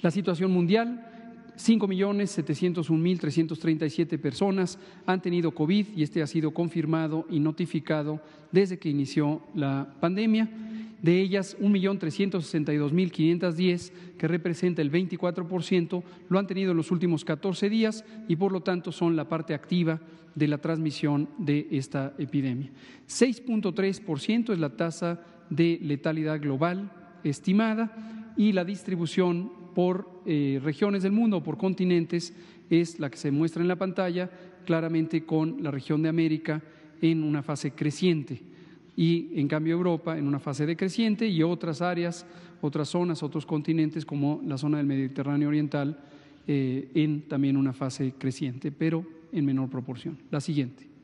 La situación mundial, 5.701.337 personas han tenido COVID y este ha sido confirmado y notificado desde que inició la pandemia. De ellas, 1.362.510, que representa el 24%, lo han tenido en los últimos 14 días y por lo tanto son la parte activa de la transmisión de esta epidemia. 6.3% es la tasa de letalidad global estimada y la distribución por eh, regiones del mundo, por continentes, es la que se muestra en la pantalla, claramente con la región de América en una fase creciente y en cambio Europa en una fase decreciente y otras áreas, otras zonas, otros continentes como la zona del Mediterráneo Oriental eh, en también una fase creciente, pero en menor proporción. La siguiente.